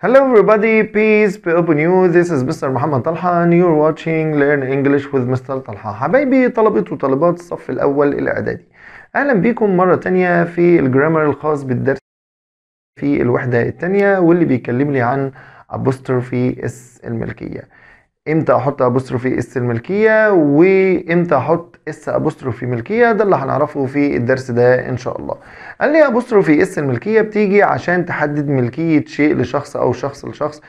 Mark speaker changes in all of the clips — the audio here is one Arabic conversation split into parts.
Speaker 1: Hello everybody, peace be upon you. This is Mr. محمد طلحة and you're watching Learn English with Mr. طلحة. حبايبي طلبة وطالبات الصف الأول الإعدادي. أهلا بيكم مرة تانية في الجرامر الخاص بالدرس في الوحدة التانية واللي بيكلمني عن في اس الملكية. امتى احط ابوستروفي اس الملكيه وامتى احط اس ابوستروفي ملكيه ده اللي هنعرفه في الدرس ده ان شاء الله قال لي ابوستروفي اس الملكيه بتيجي عشان تحدد ملكيه شيء لشخص او شخص لشخص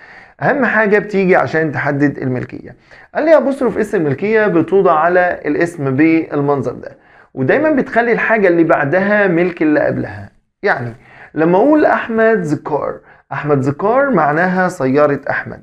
Speaker 1: اهم حاجه بتيجي عشان تحدد الملكيه قال لي ابوستروف اس الملكيه بتوضع على الاسم بالمنظر ده ودايما بتخلي الحاجه اللي بعدها ملك اللي قبلها يعني لما اقول احمد ذكار احمد ذكار معناها سياره احمد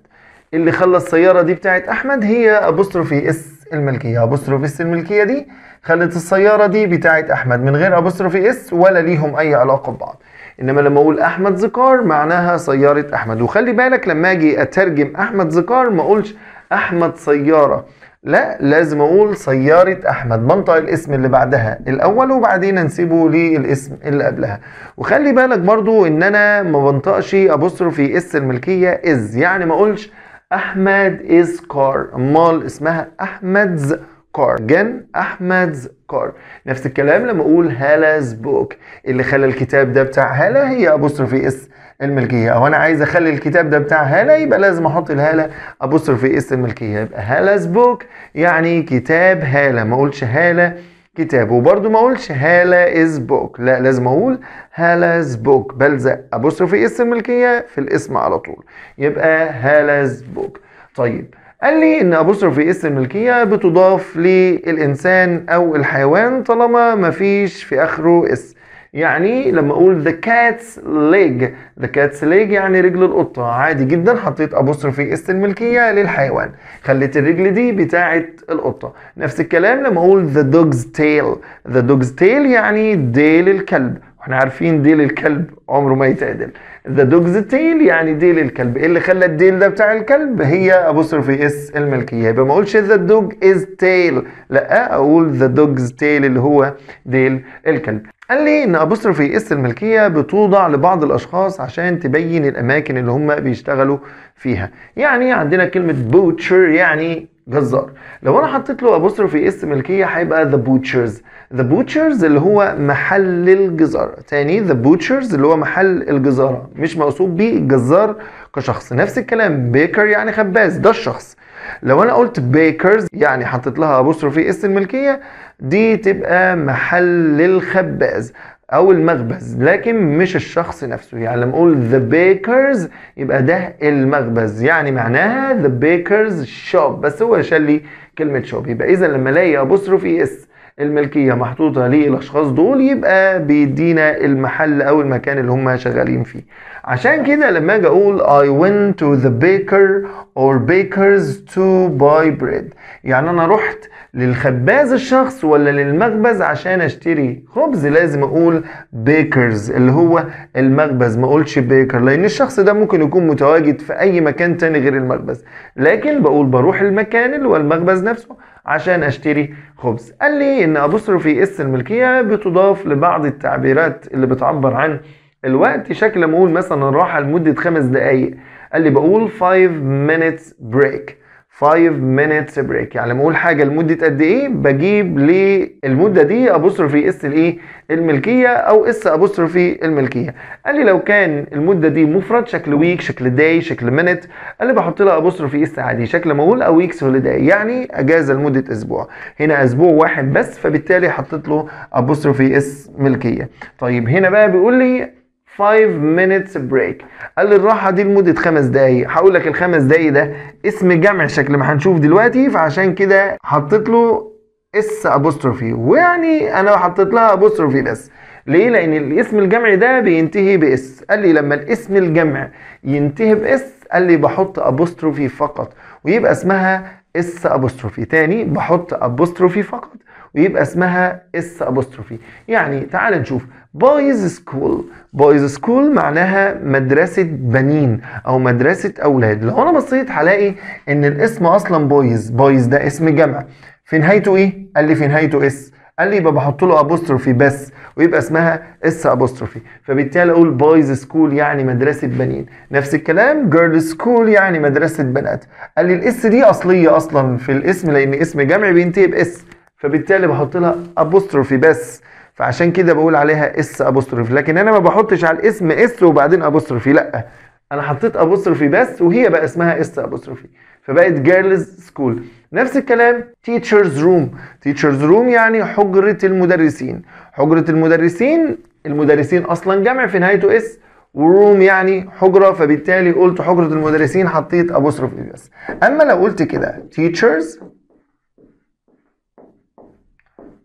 Speaker 1: اللي خلى السيارة دي بتاعت أحمد هي أبوستروفي إس الملكية أبوستروفي إس الملكية دي خلت السيارة دي بتاعت أحمد من غير أبوستروفي إس ولا ليهم أي علاقة ببعض إنما لما أقول أحمد ذكار معناها سيارة أحمد وخلي بالك لما أجي أترجم أحمد ذكار ما أقولش أحمد سيارة لا لازم أقول سيارة أحمد بنطق الاسم اللي بعدها الأول وبعدين نسيبه للاسم اللي قبلها وخلي بالك برضو إن أنا ما بنطقش أبوستروفي إس الملكية إز يعني ما أقولش احمد از كار مال اسمها احمدز كار جن احمدز كار نفس الكلام لما اقول هالاز بوك اللي خلى الكتاب ده بتاع هالا هي ابوستروفي اس الملكيه او انا عايز اخلي الكتاب ده بتاع هالا يبقى لازم احط الهالا ابوستروفي اس الملكيه يبقى هالاز بوك يعني كتاب هالا ما اقولش هالا كتاب وبرده ما اقولش هالا از بوك لا لازم اقول از بوك بلزق في اسم الملكيه في الاسم على طول يبقى از بوك طيب قال لي ان في اسم الملكيه بتضاف للانسان او الحيوان طالما مفيش في اخره اسم يعني لما اقول the cat's leg the cat's leg يعني رجل القطة عادي جدا حطيت ابوستروفي اس الملكية للحيوان خليت الرجل دي بتاعة القطة نفس الكلام لما اقول the dog's tail the dog's tail يعني ديل الكلب احنا عارفين ديل الكلب عمره ما يتعدل ذا دوجز تيل يعني ديل الكلب ايه اللي خلى الديل ده بتاع الكلب هي ابوستروفي اس الملكيه يبقى ما اقولش ذا دوج از تيل لا اقول ذا دوجز تيل اللي هو ديل الكلب قال لي ان ابوستروفي اس الملكيه بتوضع لبعض الاشخاص عشان تبين الاماكن اللي هم بيشتغلوا فيها يعني عندنا كلمه بوتشر يعني جزار لو انا حطيت له ابوستروفي اس ملكيه هيبقى ذا بوتشرز ذا بوتشرز اللي هو محل الجزاره تاني ذا بوتشرز اللي هو محل الجزاره مش مقصود بيه الجزار كشخص نفس الكلام بيكر يعني خباز ده الشخص لو انا قلت بيكرز يعني حطيت لها ابوستروفي اس الملكيه دي تبقى محل الخباز او المخبز لكن مش الشخص نفسه يعني لما اقول ذا بيكرز يبقى ده المخبز يعني معناها ذا بيكرز شوب بس هو شال لي كلمه شوب يبقى اذا لما الاقي ابوستروفي اس الملكيه محطوطه للاشخاص دول يبقى بيدينا المحل او المكان اللي هم شغالين فيه عشان كده لما اجي اقول I went to the baker or bakers to buy bread يعني انا رحت للخباز الشخص ولا للمخبز عشان اشتري خبز لازم اقول بيكرز اللي هو المخبز ما اقولش بيكر لان الشخص ده ممكن يكون متواجد في اي مكان تاني غير المخبز لكن بقول بروح المكان اللي هو المخبز نفسه عشان اشتري خبز قال لي ان ابوستروفي اس الملكيه بتضاف لبعض التعبيرات اللي بتعبر عن الوقت شكل ما اقول مثلا راحه لمده خمس دقائق قال لي بقول 5 minutes break 5 minutes break يعني لما اقول حاجه لمده قد ايه بجيب للمده دي ابوستروفي اس الايه الملكيه او اس ابوستروفي الملكيه قال لي لو كان المده دي مفرد شكل ويك شكل داي شكل مينت قال لي بحط لها ابوستروفي اس عادي شكل مول او ويكس هوليداي يعني اجازه لمده اسبوع هنا اسبوع واحد بس فبالتالي حطيت له ابوستروفي اس ملكيه طيب هنا بقى بيقول لي 5 minutes break قال لي الراحة دي لمدة خمس دقايق هقول لك الخمس دقايق ده اسم جمع شكل ما هنشوف دلوقتي فعشان كده حطيت له اس ابوستروفي ويعني انا حطيت لها ابوستروفي بس ليه لان الاسم الجمع ده بينتهي باس قال لي لما الاسم الجمع ينتهي باس قال لي بحط ابوستروفي فقط ويبقى اسمها اس ابوستروفي تاني بحط ابوستروفي فقط بيبقى اسمها اس ابوستروفي يعني تعال نشوف بايز سكول بايز سكول معناها مدرسة بنين او مدرسة اولاد لو انا بصيت هلاقي ان الاسم اصلا بايز بايز ده اسم جمع في نهايته ايه؟ قال لي في نهايته اس قال لي يبقى بحط له ابوستروفي بس ويبقى اسمها اس ابوستروفي فبالتالي اقول بايز سكول يعني مدرسه بنين نفس الكلام جيرل سكول يعني مدرسه بنات قال لي الاس دي اصليه اصلا في الاسم لان اسم جمع بينتهي باس فبالتالي بحط لها ابوستروفي بس فعشان كده بقول عليها اس ابوستروفي لكن انا ما بحطش على الاسم اس وبعدين ابوستروفي لا انا حطيت ابوستروفي بس وهي بقى اسمها اس ابوستروفي فبقت جيرلز سكول نفس الكلام تيتشرز روم تيتشرز روم يعني حجره المدرسين حجره المدرسين المدرسين اصلا جمع في نهايته اس وروم يعني حجرة فبالتالي قلت حجرة المدرسين حطيت ابوستروفي بس اما لو قلت كده تيتشرز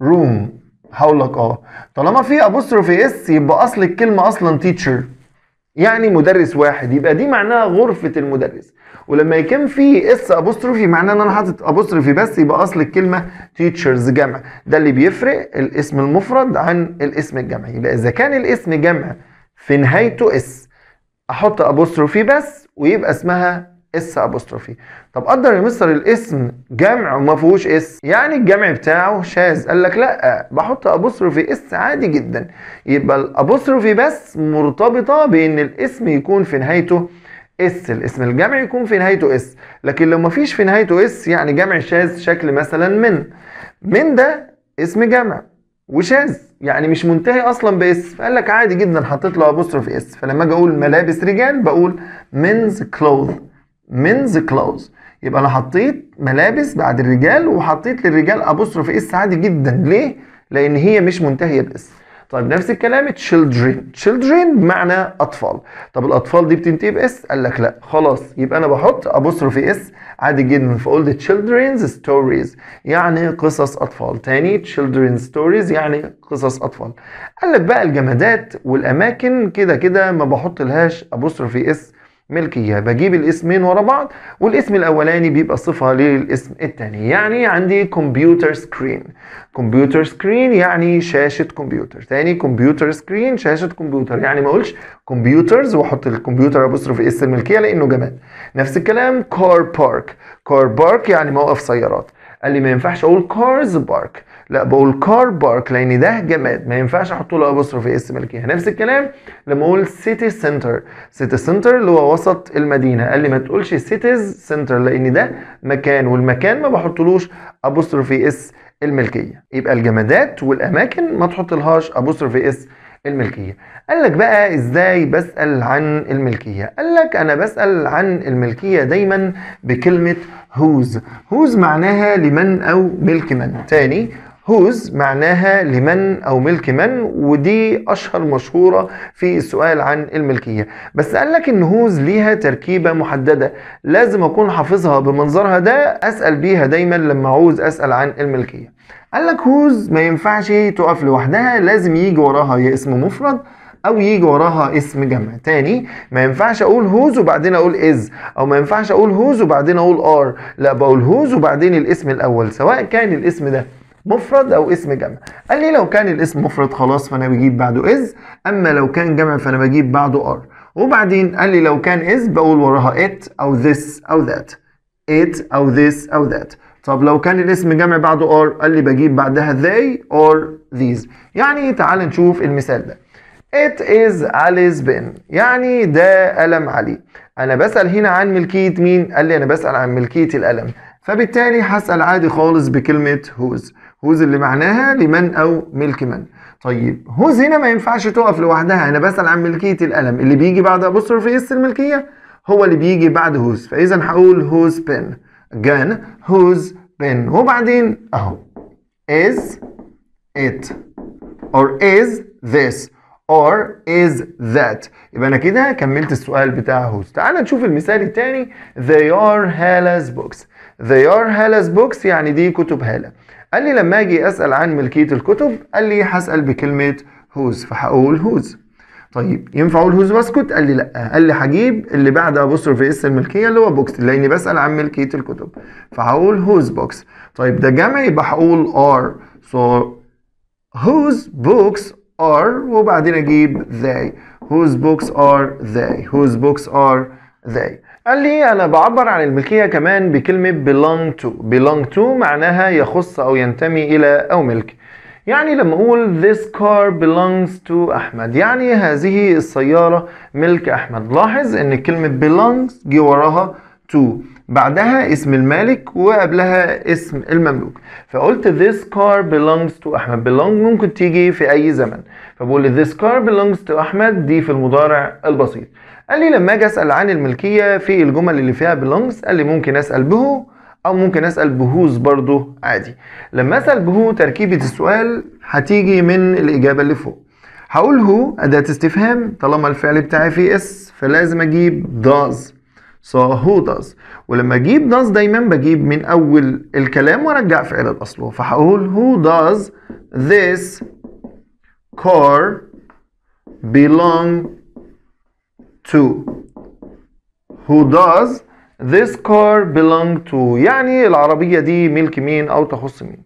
Speaker 1: room لك اه طالما في ابوستروفي اس يبقى اصل الكلمه اصلا تيتشر يعني مدرس واحد يبقى دي معناها غرفه المدرس ولما يكون في اس ابوستروفي معناه ان انا حاطط ابوستروفي بس يبقى اصل الكلمه تيتشرز جمع ده اللي بيفرق الاسم المفرد عن الاسم الجمعي يبقى اذا كان الاسم جمع في نهايته اس احط ابوستروفي بس ويبقى اسمها اس ابوستروفي طب قدر يا مستر الاسم جمع وما فيهوش اس يعني الجمع بتاعه شاذ قال لك لا بحط ابوستروفي اس عادي جدا يبقى الابوستروفي بس مرتبطه بان الاسم يكون في نهايته اس الاسم الجمع يكون في نهايته اس لكن لو ما فيش في نهايته اس يعني جمع شاذ شكل مثلا من من ده اسم جمع وشاذ يعني مش منتهي اصلا باس فقال لك عادي جدا حطيت له ابوستروفي اس فلما اجي اقول ملابس رجال بقول منز كلوث منز كلوز يبقى انا حطيت ملابس بعد الرجال وحطيت للرجال ابوستروف اس إيه عادي جدا ليه؟ لان هي مش منتهيه باس طيب نفس الكلام تشيلدرين تشيلدرين بمعنى اطفال طب الاطفال دي بتنتهي باس قال لك لا خلاص يبقى انا بحط في اس إيه عادي جدا فقلت children's ستوريز يعني قصص اطفال تاني تشيلدرين ستوريز يعني قصص اطفال قال لك بقى الجمادات والاماكن كده كده ما بحط لهاش في اس إيه ملكية بجيب الاسمين ورا بعض والاسم الأولاني بيبقى صفة للاسم الثاني يعني عندي كمبيوتر سكرين كمبيوتر سكرين يعني شاشة كمبيوتر ثاني كمبيوتر سكرين شاشة كمبيوتر يعني ما أقولش كمبيوترز وأحط الكمبيوتر أبصر في اس الملكية لأنه جمال نفس الكلام كار بارك كار بارك يعني موقف سيارات قال لي ما ينفعش أقول كارز بارك لا بقول كار بارك لان ده جماد ما ينفعش احط له ابوستروفي اس ملكيه نفس الكلام لما اقول سيتي سنتر سيتي سنتر اللي هو وسط المدينه قال لي ما تقولش سيتيز سنتر لان ده مكان والمكان ما بحطلوش ابوستروفي اس الملكيه يبقى الجمادات والاماكن ما تحطلهاش ابوستروفي اس الملكيه قال لك بقى ازاي بسال عن الملكيه قال لك انا بسال عن الملكيه دايما بكلمه هوز هوز معناها لمن او ملك من تاني هوز معناها لمن او ملك من ودي اشهر مشهوره في السؤال عن الملكيه بس قال لك ان هوز ليها تركيبه محدده لازم اكون حافظها بمنظرها ده اسال بيها دايما لما عوز اسال عن الملكيه قال لك هوز ما ينفعش تقف لوحدها لازم يجي وراها يا اسم مفرد او يجي وراها اسم جمع تاني ما ينفعش اقول هوز وبعدين اقول از او ما ينفعش اقول هوز وبعدين اقول ار لا بقول هوز وبعدين الاسم الاول سواء كان الاسم ده مفرد او اسم جمع قال لي لو كان الاسم مفرد خلاص فانا بجيب بعده از اما لو كان جمع فانا بجيب بعده ار وبعدين قال لي لو كان از بقول وراها ات او ذس او ذات ات او ذس او ذات طب لو كان الاسم جمع بعده ار قال لي بجيب بعدها ذي اور ذيز يعني تعال نشوف المثال ده ات از Alice بن يعني ده قلم علي انا بسأل هنا عن ملكية مين قال لي انا بسأل عن ملكية القلم فبالتالي هسأل عادي خالص بكلمة هوز whose اللي معناها لمن او ملك من طيب whose هنا ما ينفعش تقف لوحدها انا بسال عن ملكيه القلم اللي بيجي بعد في إيه اس الملكيه هو اللي بيجي بعد whose فاذا هقول whose pen again whose pen وبعدين اهو is it or is this or is that يبقى انا كده كملت السؤال بتاع whose تعال نشوف المثال الثاني they are Hala's books they are Hala's books يعني دي كتب هالة قال لي لما اجي اسال عن ملكيه الكتب قال لي هسال بكلمه هوز فهقول هوز طيب ينفع اقول هوز واسكت قال لي لا قال لي هجيب اللي بعد ابوستروف اس الملكيه اللي هو بوكس لاني بسال عن ملكيه الكتب فهقول هوز بوكس طيب ده جمع يبقى هقول ار سو هوز بوكس ار وبعدين اجيب they هوز بوكس ار they هوز بوكس ار ازاي قال لي انا بعبر عن الملكيه كمان بكلمه belong to belong to معناها يخص او ينتمي الى او ملك يعني لما اقول this car belongs to احمد يعني هذه السياره ملك احمد لاحظ ان كلمه belongs جه وراها to بعدها اسم المالك وقبلها اسم المملوك فقلت this car belongs to احمد belong ممكن تيجي في اي زمن فبقول this car belongs to احمد دي في المضارع البسيط قال لي لما اجي اسال عن الملكيه في الجمل اللي فيها بلونجز قال لي ممكن اسال به او ممكن اسال بهوز برضو عادي لما اسال بهو تركيبه السؤال هتيجي من الاجابه اللي فوق هقول هو اداه استفهام طالما الفعل بتاعي فيه اس فلازم اجيب داز so who does ولما اجيب does دايما بجيب من اول الكلام وارجع فعل الاصله فهقول who does this car belong to who does this car belong to يعني العربية دي ملك مين أو تخص مين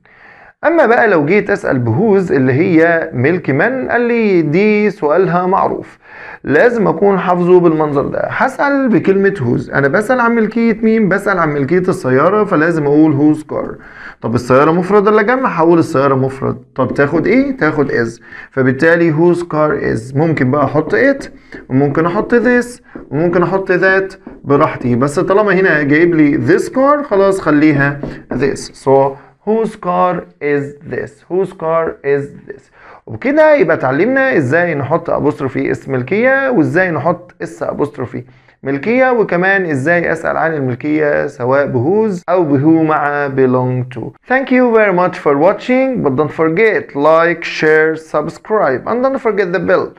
Speaker 1: اما بقى لو جيت اسال بهوز اللي هي ملك مان قال لي دي سؤالها معروف لازم اكون حافظه بالمنظر ده هسال بكلمه هوز انا بسال عن ملكيه مين بسال عن ملكيه السياره فلازم اقول هوز كار طب السياره مفرد ولا جمع هقول السياره مفرد طب تاخد ايه تاخد از فبالتالي هوز كار از ممكن بقى احط ات وممكن احط this وممكن احط ذات براحتي بس طالما هنا جايب لي this car خلاص خليها this so whose car is this whose car is this وبكده يبقى اتعلمنا ازاي نحط ابوستروفي اسم ملكيه وازاي نحط اس ابوستروفي ملكيه وكمان ازاي اسال عن الملكيه سواء بهوز او بهو مع belong to thank you very much for watching but don't forget like share subscribe and don't forget the bell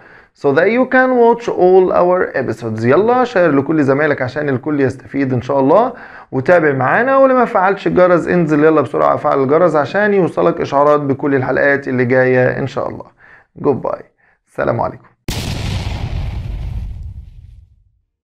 Speaker 1: so that you can watch all our episodes يلا شير لكل زمايلك عشان الكل يستفيد ان شاء الله وتابع معانا ولما فعلش الجرس انزل يلا بسرعة فعل الجرس عشان يوصلك اشعارات بكل الحلقات اللي جاية ان شاء الله goodbye السلام عليكم